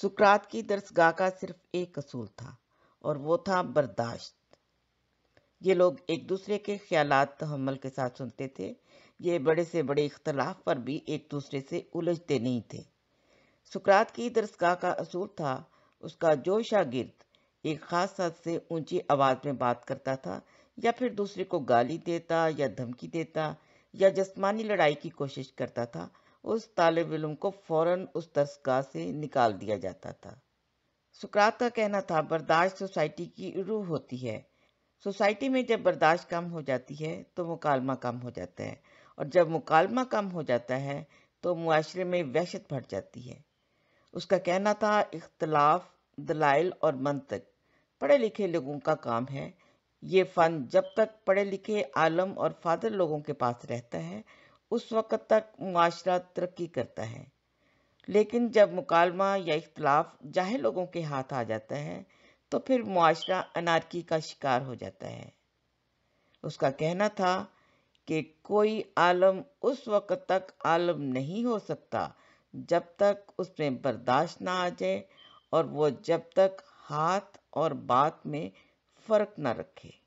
सुकरात की दरसगाह का सिर्फ एक असूल था और वो था बर्दाश्त ये लोग एक दूसरे के ख्याल तहमल के साथ सुनते थे ये बड़े से बड़े इख्तलाफ पर भी एक दूसरे से उलझते नहीं थे सुकरात की दरसगाह का असूल था उसका जो शागिर्द एक ख़ास हद से ऊंची आवाज़ में बात करता था या फिर दूसरे को गाली देता या धमकी देता या जस्मानी लड़ाई की कोशिश करता था उस तालब इलम को फ़ौर उस दरसगाह से निकाल दिया जाता था सुकरात का कहना था बर्दाश्त सोसाइटी की रूह होती है सोसाइटी में जब बर्दाश्त कम हो जाती है तो मुकालमा कम हो जाता है और जब मुकालमा कम हो जाता है तो मुआरे में वहशत भर जाती है उसका कहना था इख्तलाफ दलाइल और मनतक पढ़े लिखे लोगों का काम है ये फ़न जब तक पढ़े लिखे आलम और फादर लोगों के पास रहता है उस वक़्त तक माशरा तरक्की करता है लेकिन जब मुकालमा या इख्तलाफ जाहिर लोगों के हाथ आ जाता है तो फिर माशरा अनारकी का शिकार हो जाता है उसका कहना था कि कोई आलम उस वक़्त तक आलम नहीं हो सकता जब तक उसमें बर्दाश्त ना आ जाए और वो जब तक हाथ और बात में फ़र्क ना रखे